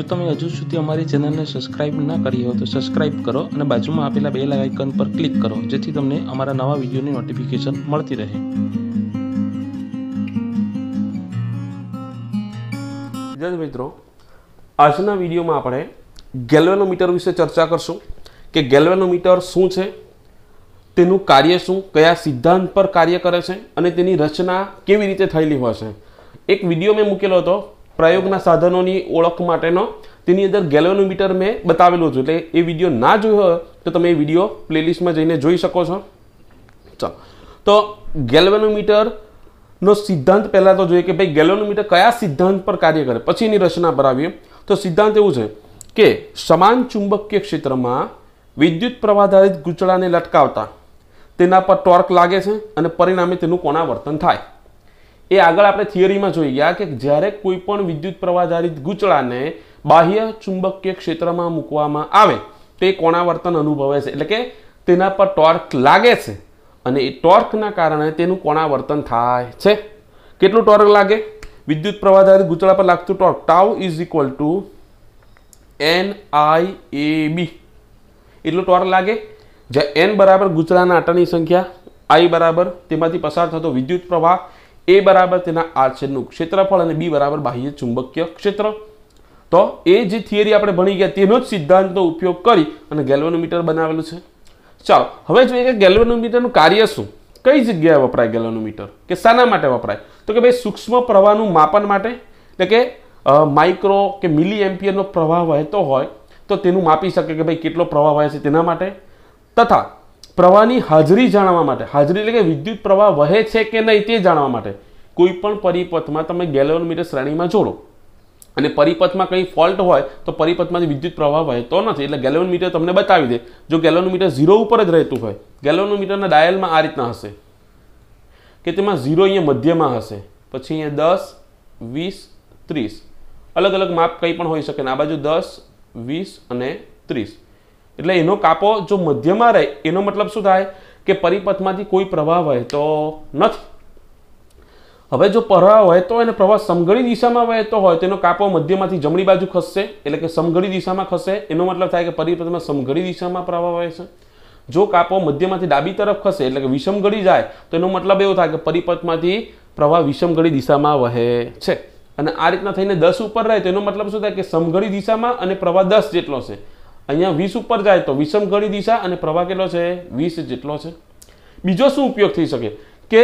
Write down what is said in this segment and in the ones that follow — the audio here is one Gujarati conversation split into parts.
જો તમે હજુ સુધી અમારી ચેનલને સબસ્ક્રાઇબ ના કરી હોય તો સબસ્ક્રાઇબ કરો અને બાજુમાં આપેલા બેલ આઇકન પર ક્લિક કરો જેથી તમને અમારા નવા વિડીયોની નોટિફિકેશન મળતી રહે વિદ્યાર્થી મિત્રો આજના વિડીયોમાં આપણે ગેલ્વેનોમીટર વિશે ચર્ચા કરશું કે ગેલ્વેનોમીટર શું છે તેનું કાર્ય શું કયા સિદ્ધાંત પર કાર્ય કરે છે અને તેની રચના કેવી રીતે થયેલી હોય છે એક વિડીયો મેં મૂકેલો હતો પ્રયોગના સાધનોની ઓળખ માટેનો તેની અંદર ગેલોનોમીટર મેં બતાવેલું છું એટલે એ વિડીયો ના જોયો હોય તો તમે એ વિડીયો પ્લેલિસ્ટમાં જઈને જોઈ શકો છો ચાલો તો ગેલ્વેનોમીટર સિદ્ધાંત પહેલાં તો જોઈએ કે ભાઈ ગેલોનોમીટર કયા સિદ્ધાંત પર કાર્ય કરે પછી એની રચના પર આવીએ તો સિદ્ધાંત એવું છે કે સમાન ચુંબકીય ક્ષેત્રમાં વિદ્યુત પ્રવાધારિત ગૂંચળાને લટકાવતા તેના પર ટોર્ક લાગે છે અને પરિણામે તેનું કોના વર્તન થાય એ આગળ આપણે થિયરીમાં જોઈ ગયા કે જ્યારે કોઈ પણ વિદ્યુત પ્રવાહ ગૂંચળાને બાહ્ય ચુંબકીય ક્ષેત્રમાં મૂકવામાં આવે તો એ કોણા વર્તન અનુભવે છે એટલે કે તેના પર ટોર્ક લાગે છે અને એ ટોર્કના કારણે તેનું કોણા વર્તન થાય છે કેટલું ટોર્ક લાગે વિદ્યુત પ્રવાહ ગૂંચળા પર લાગતું torque tau is equal to N I A B એટલું ટોર્ક લાગે જ્યાં એન બરાબર ગૂંચળાના આટાની સંખ્યા આઈ બરાબર તેમાંથી પસાર થતો વિદ્યુત પ્રવાહ એ બરાબર તેના આછેદનું ક્ષેત્રફળ અને બી બરાબર બાહ્ય ચુંબકીય ક્ષેત્ર તો એ જે થિયરી આપણે ભણી ગયા તેનો જ સિદ્ધાંતનો ઉપયોગ કરી અને ગેલ્વનોમીટર બનાવેલું છે ચાલો હવે જોઈએ કે ગેલ્વનોમીટરનું કાર્ય શું કઈ જગ્યાએ વપરાય ગેલ્વનોમીટર કે શાના માટે વપરાય તો કે ભાઈ સૂક્ષ્મ પ્રવાહનું માપન માટે એટલે કે માઇક્રો કે મિલી એમ્પિયરનો પ્રવાહ વહેતો હોય તો તેનું માપી શકે કે ભાઈ કેટલો પ્રવાહ વહે છે તેના માટે તથા પ્રવાહની હાજરી જાણવા માટે હાજરી એટલે કે વિદ્યુત પ્રવાહ વહે છે કે નહીં તે જાણવા માટે કોઈપણ પરિપથમાં તમે મીટર શ્રેણીમાં જોડો અને પરિપથમાં કંઈ ફોલ્ટ હોય તો પરિપથમાંથી વિદ્યુત પ્રવાહ વહેતો નથી એટલે મીટર તમને બતાવી દે જો મીટર ઝીરો ઉપર જ રહેતું હોય મીટરના ડાયલમાં આ રીતના હશે કે તેમાં ઝીરો અહીંયા મધ્યમાં હશે પછી અહીંયા દસ વીસ ત્રીસ અલગ અલગ માપ કંઈ પણ હોઈ શકે ને આ બાજુ દસ વીસ અને ત્રીસ એટલે એનો કાપો જો મધ્યમાં રહે એનો મતલબ શું થાય કે પરિપથમાંથી કોઈ પ્રવાહ તો નથી હવે જો પ્રવાહ તો અને પ્રવાહ સમઘડી દિશામાં વહેતો હોય તો એનો કાપો મધ્યમાંથી જમણી બાજુ ખસશે એટલે કે સમઘડી દિશામાં ખસે એનો મતલબ થાય કે પરિપથમાં સમઘડી દિશામાં પ્રવાહ વહે છે જો કાપો મધ્યમાંથી ડાબી તરફ ખસે એટલે કે વિષમઘડી જાય તો એનો મતલબ એવો થાય કે પરિપથમાંથી પ્રવાહ વિષમઘડી દિશામાં વહે છે અને આ રીતના થઈને દસ ઉપર રહે તો એનો મતલબ શું થાય કે સમઘડી દિશામાં અને પ્રવાહ દસ જેટલો છે અહીંયા વીસ ઉપર જાય તો વિષમ ઘણી દિશા અને પ્રવાહ કેટલો છે વીસ જેટલો છે બીજો શું ઉપયોગ થઈ શકે કે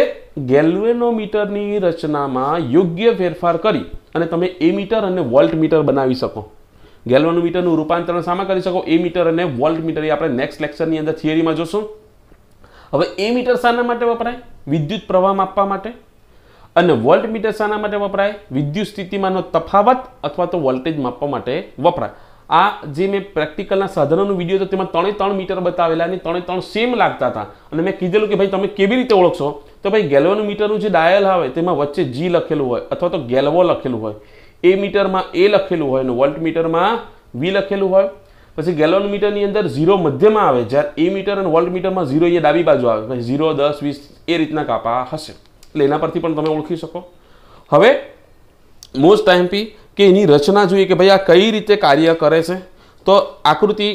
ગેલ્વેનોમીટરની રચનામાં યોગ્ય ફેરફાર કરી અને તમે એ મીટર અને વોલ્ટ મીટર બનાવી શકો ગેલ્વેનોમીટરનું રૂપાંતરણ સામા કરી શકો એ મીટર અને વોલ્ટ મીટર એ આપણે નેક્સ્ટ લેક્ચરની અંદર થિયરીમાં જોશું હવે એ મીટર શાના માટે વપરાય વિદ્યુત પ્રવાહ માપવા માટે અને વોલ્ટ મીટર શાના માટે વપરાય વિદ્યુત સ્થિતિમાંનો તફાવત અથવા તો વોલ્ટેજ માપવા માટે વપરાય આ જે મેં પ્રેક્ટિકલના સાધનોનો વિડીયો હતો તેમાં ત્રણે ત્રણ મીટર બતાવેલા અને ત્રણે ત્રણ સેમ લાગતા હતા અને મેં કીધેલું કે ભાઈ તમે કેવી રીતે ઓળખશો તો ભાઈ ગેલવન મીટરનું જે ડાયલ આવે તેમાં વચ્ચે જી લખેલું હોય અથવા તો ગેલવો લખેલું હોય એ મીટરમાં એ લખેલું હોય અને વોલ્ટ મીટરમાં વી લખેલું હોય પછી મીટરની અંદર ઝીરો મધ્યમાં આવે જ્યારે એ મીટર અને વોલ્ટ મીટરમાં ઝીરો એ ડાબી બાજુ આવે ભાઈ ઝીરો દસ વીસ એ રીતના કાપા હશે એટલે એના પરથી પણ તમે ઓળખી શકો હવે મોસ્ટ ટાઈમ પી કે એની રચના જોઈએ કે ભાઈ આ કઈ રીતે કાર્ય કરે છે તો આકૃતિ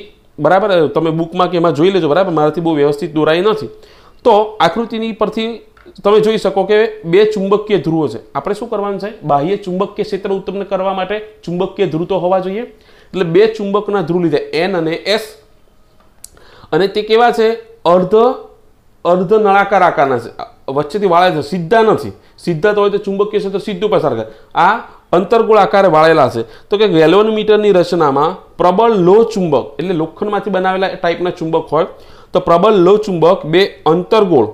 બરાબર તમે બુકમાં કે એમાં જોઈ લેજો બરાબર મારાથી બહુ વ્યવસ્થિત દોરાઈ નથી તો આકૃતિની પરથી તમે જોઈ શકો કે બે ચુંબકીય ધ્રુવો છે આપણે શું કરવાનું છે બાહ્ય ચુંબકીય ક્ષેત્ર ઉત્પન્ન કરવા માટે ચુંબકીય ધ્રુવ તો હોવા જોઈએ એટલે બે ચુંબકના ધ્રુવ લીધે એન અને એસ અને તે કેવા છે અર્ધ અર્ધ નળાકાર આકારના છે વચ્ચેથી વાળા છે સીધા નથી સીધા તો હોય તો ચુંબકીય ક્ષેત્ર સીધું પસાર કરે આ અંતરગોળ આકારે વાળેલા છે તો કે ગેલોનમીટરની રચનામાં પ્રબળ લો ચુંબક એટલે લોખંડમાંથી બનાવેલા ટાઈપના ચુંબક હોય તો પ્રબળ લોહ ચુંબક બે અંતરગોળ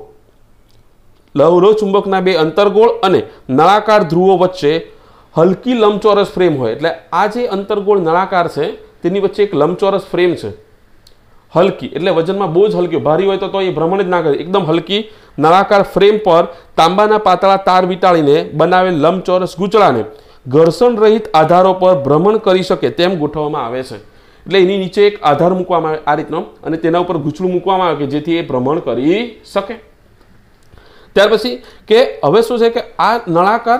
લો ચુંબકના બે અંતરગોળ અને નળાકાર ધ્રુવો વચ્ચે હલકી લંબચોરસ ફ્રેમ હોય એટલે આ જે અંતરગોળ નળાકાર છે તેની વચ્ચે એક લંબચોરસ ફ્રેમ છે હલકી એટલે વજનમાં બહુ જ હલકી ભારી હોય તો તો એ ભ્રમણ જ ના કરે એકદમ હલકી નળાકાર ફ્રેમ પર તાંબાના પાતળા તાર વીંટાળીને બનાવેલ લંબચોરસ ગૂંચળાને ઘર્ષણ રહિત આધારો પર ભ્રમણ કરી શકે તેમ ગોઠવવામાં આવે છે એટલે એની નીચે એક આધાર મૂકવામાં આવે આ રીતનો અને તેના ઉપર ગૂંચળું મૂકવામાં આવે કે જેથી એ ભ્રમણ કરી શકે ત્યાર પછી કે હવે શું છે કે આ નળાકાર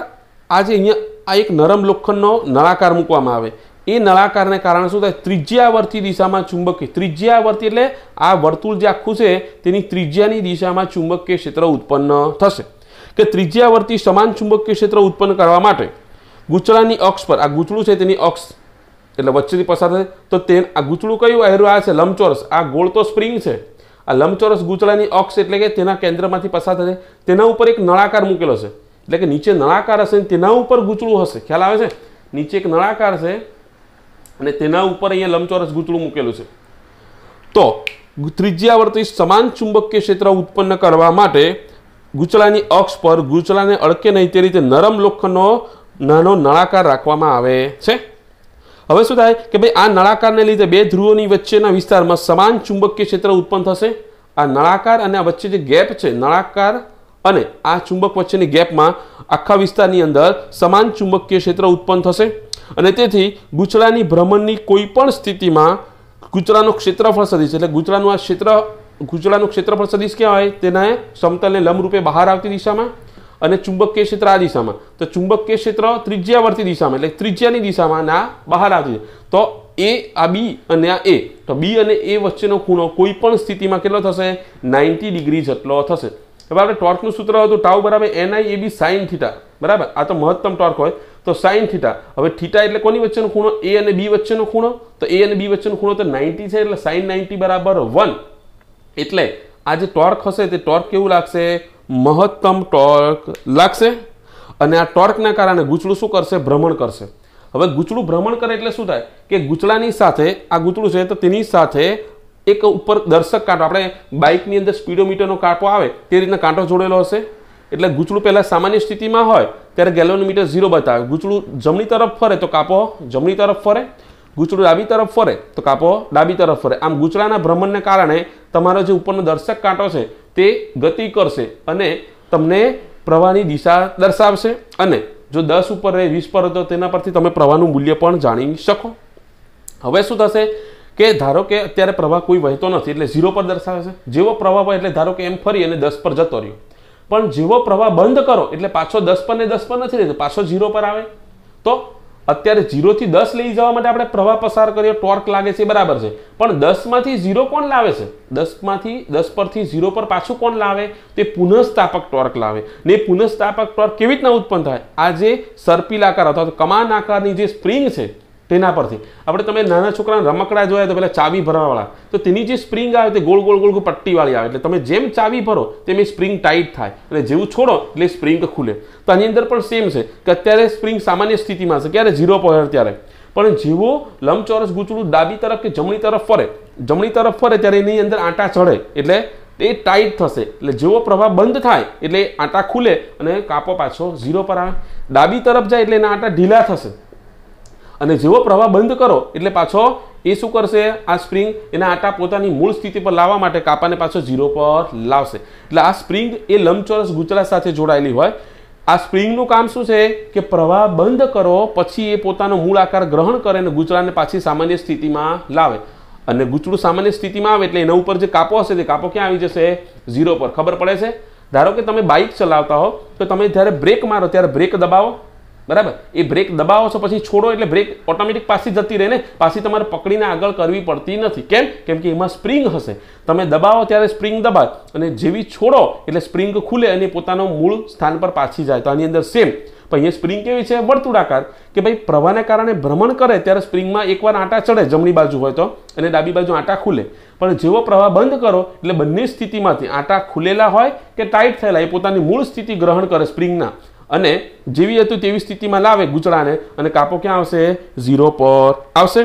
આ જે અહીંયા આ એક નરમ લોખંડનો નળાકાર મૂકવામાં આવે એ નળાકારને કારણે શું થાય ત્રિજ્યાવર્તી દિશામાં ચુંબકીય ત્રિજ્યાવર્તી એટલે આ વર્તુળ જે આખું છે તેની ત્રિજ્યાની દિશામાં ચુંબકીય ક્ષેત્ર ઉત્પન્ન થશે કે ત્રિજ્યાવર્તી સમાન ચુંબકીય ક્ષેત્ર ઉત્પન્ન કરવા માટે ગૂંચળાની અક્ષ પર આ ગૂંચળું છે તેની અક્ષ એટલે વચ્ચેથી પસાર થશે તો તે આ ગૂંચળું કયું આયરું આ છે લંબચોરસ આ ગોળ તો સ્પ્રિંગ છે આ લંબચોરસ ગૂંચળાની અક્ષ એટલે કે તેના કેન્દ્રમાંથી પસાર થશે તેના ઉપર એક નળાકાર મૂકેલો છે એટલે કે નીચે નળાકાર હશે તેના ઉપર ગૂંચળું હશે ખ્યાલ આવે છે નીચે એક નળાકાર છે અને તેના ઉપર અહીંયા લંબચોરસ ગૂંચળું મૂકેલું છે તો ત્રિજ્યાવર્તી સમાન ચુંબકીય ક્ષેત્ર ઉત્પન્ન કરવા માટે ગૂંચળાની અક્ષ પર ગૂંચળાને અડકે નહીં તે રીતે નરમ લોખંડનો નાનો નળાકાર રાખવામાં આવે છે હવે શું થાય કે ભાઈ આ નળાકારને લીધે બે ધ્રુવોની વચ્ચેના વિસ્તારમાં સમાન ચુંબકીય ક્ષેત્ર ઉત્પન્ન થશે આ નળાકાર અને આ વચ્ચે જે ગેપ છે નળાકાર અને આ ચુંબક વચ્ચેની ગેપમાં આખા વિસ્તારની અંદર સમાન ચુંબકીય ક્ષેત્ર ઉત્પન્ન થશે અને તેથી ગૂંચળાની ભ્રમણની કોઈ પણ સ્થિતિમાં ગૂંચળાનું ક્ષેત્રફળ સદીશ એટલે ગૂંચળાનું આ ક્ષેત્ર ગૂંચળાનું ક્ષેત્રફળ સદીશ ક્યાં હોય તેના સમતલને લંબરૂપે બહાર આવતી દિશામાં અને ચુંબકીય ક્ષેત્ર આ દિશામાં તો ચુંબકીય ક્ષેત્ર ત્રિજ્યાવર્તી દિશામાં એટલે ત્રિજ્યાની દિશામાં ના બહાર આવતી તો એ આ બી અને આ એ તો બી અને એ વચ્ચેનો ખૂણો કોઈ પણ સ્થિતિમાં કેટલો થશે નાઇન્ટી ડિગ્રી જેટલો થશે હવે આપણે ટોર્કનું સૂત્ર હતું ટાવ બરાબર N I A B sine theta બરાબર આ તો મહત્તમ ટોર્ક હોય તો સાઈન થીટા હવે થીટા એટલે કોની વચ્ચેનો ખૂણો એ અને બી વચ્ચેનો ખૂણો તો એ અને બી વચ્ચેનો ખૂણો તો નાઇન્ટી છે એટલે સાઇન નાઇન્ટી બરાબર વન એટલે આ જે ટોર્ક હશે તે ટોર્ક કેવું લાગશે મહત્તમ ટોર્ક લાગશે અને આ ટોર્કના કારણે ગૂંચળું શું કરશે ભ્રમણ કરશે હવે ગૂંચળું ભ્રમણ કરે એટલે શું થાય કે ગૂંચળાની સાથે આ ગૂંચળું છે તો તેની સાથે એક ઉપર દર્શક કાંટો આપણે બાઇકની અંદર સ્પીડોમીટરનો કાંટો આવે તે રીતના કાંટો જોડેલો હશે એટલે ગૂંચળું પહેલાં સામાન્ય સ્થિતિમાં હોય ત્યારે ગેલોનોમીટર ઝીરો બતાવે ગૂંચળું જમણી તરફ ફરે તો કાપો જમણી તરફ ફરે ગૂંચળું ડાબી તરફ ફરે તો કાપો ડાબી તરફ ફરે આમ ગૂંચળાના ભ્રમણને કારણે તમારો જે ઉપરનો દર્શક કાંટો છે તે ગતિ કરશે અને તમને પ્રવાહની દિશા દર્શાવશે અને જો દસ ઉપર રહે વીસ પર તો તેના પરથી તમે પ્રવાહનું મૂલ્ય પણ જાણી શકો હવે શું થશે કે ધારો કે અત્યારે પ્રવાહ કોઈ વહેતો નથી એટલે ઝીરો પર દર્શાવે છે જેવો પ્રવાહ હોય એટલે ધારો કે એમ ફરી અને દસ પર જતો રહ્યો પણ જેવો પ્રવાહ બંધ કરો એટલે પાછો દસ પર ને દસ પર નથી રહેતો પાછો ઝીરો પર આવે તો અત્યારે જીરોથી દસ લઈ જવા માટે આપણે પ્રવાહ પસાર કરીએ ટોર્ક લાગે છે બરાબર છે પણ દસમાંથી ઝીરો કોણ લાવે છે દસમાંથી દસ પરથી ઝીરો પર પાછું કોણ લાવે તે પુનઃસ્થાપક ટોર્ક લાવે ને એ પુનઃસ્થાપક ટોર્ક કેવી રીતના ઉત્પન્ન થાય આ જે સર્પિલ આકાર અથવા કમાન આકારની જે સ્પ્રિંગ છે તેના પરથી આપણે તમે નાના છોકરાના રમકડા જોયા તો પહેલાં ચાવી ભરવાવાળા તો તેની જે સ્પ્રિંગ આવે તે ગોળ ગોળ ગોળ ગોળ પટ્ટીવાળી આવે એટલે તમે જેમ ચાવી ભરો તેમ એ સ્પ્રિંગ ટાઈટ થાય અને જેવું છોડો એટલે સ્પ્રિંગ ખુલે તો આની અંદર પણ સેમ છે કે અત્યારે સ્પ્રિંગ સામાન્ય સ્થિતિમાં છે ક્યારે ઝીરો પર ત્યારે પણ જેવો લંબચોરસ ગૂંચળું ડાબી તરફ કે જમણી તરફ ફરે જમણી તરફ ફરે ત્યારે એની અંદર આંટા ચડે એટલે એ ટાઈટ થશે એટલે જેવો પ્રવાહ બંધ થાય એટલે આંટા ખુલે અને કાપો પાછો ઝીરો પર આવે ડાબી તરફ જાય એટલે એના આંટા ઢીલા થશે અને જેવો પ્રવાહ બંધ કરો એટલે પાછો એ શું કરશે આ સ્પ્રિંગ એના આટા પોતાની મૂળ સ્થિતિ પર લાવવા માટે કાપાને પાછો ઝીરો પર લાવશે એટલે આ સ્પ્રિંગ એ લંબચોરસ ગુજરાત સાથે જોડાયેલી હોય આ સ્પ્રિંગનું કામ શું છે કે પ્રવાહ બંધ કરો પછી એ પોતાનો મૂળ આકાર ગ્રહણ કરે અને ગુજરાતને પાછી સામાન્ય સ્થિતિમાં લાવે અને ગુચડું સામાન્ય સ્થિતિમાં આવે એટલે એના ઉપર જે કાપો હશે તે કાપો ક્યાં આવી જશે ઝીરો પર ખબર પડે છે ધારો કે તમે બાઇક ચલાવતા હો તો તમે જ્યારે બ્રેક મારો ત્યારે બ્રેક દબાવો બરાબર એ બ્રેક દબાવો છો પછી છોડો એટલે બ્રેક ઓટોમેટિક પાછી જતી રહે ને પાછી તમારે પકડીને આગળ કરવી પડતી નથી કેમ કેમ કે એમાં સ્પ્રિંગ હશે તમે દબાવો ત્યારે સ્પ્રિંગ દબાવ અને જેવી છોડો એટલે સ્પ્રિંગ ખુલે અને પોતાનો મૂળ સ્થાન પર પાછી જાય તો આની અંદર સેમ પણ અહીંયા સ્પ્રિંગ કેવી છે વર્તુળાકાર કે ભાઈ પ્રવાહને કારણે ભ્રમણ કરે ત્યારે સ્પ્રિંગમાં એકવાર આટા ચડે જમણી બાજુ હોય તો અને ડાબી બાજુ આટા ખુલે પણ જેવો પ્રવાહ બંધ કરો એટલે બંને સ્થિતિમાંથી આટા ખુલેલા હોય કે ટાઈટ થયેલા એ પોતાની મૂળ સ્થિતિ ગ્રહણ કરે સ્પ્રિંગના અને જેવી હતું તેવી સ્થિતિમાં લાવે ગૂંચડાને અને કાપો ક્યાં આવશે ઝીરો પર આવશે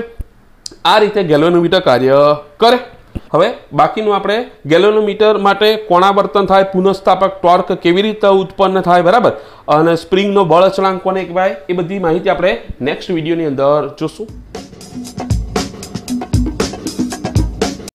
આ રીતે ગેલોનોમીટર કાર્ય કરે હવે બાકીનું આપણે ગેલોનોમીટર માટે કોણા કોણાવર્તન થાય પુનઃસ્થાપક ટોર્ક કેવી રીતે ઉત્પન્ન થાય બરાબર અને સ્પ્રિંગનો બળ અચળાંક કોને કહેવાય એ બધી માહિતી આપણે નેક્સ્ટ વિડીયોની અંદર જોશું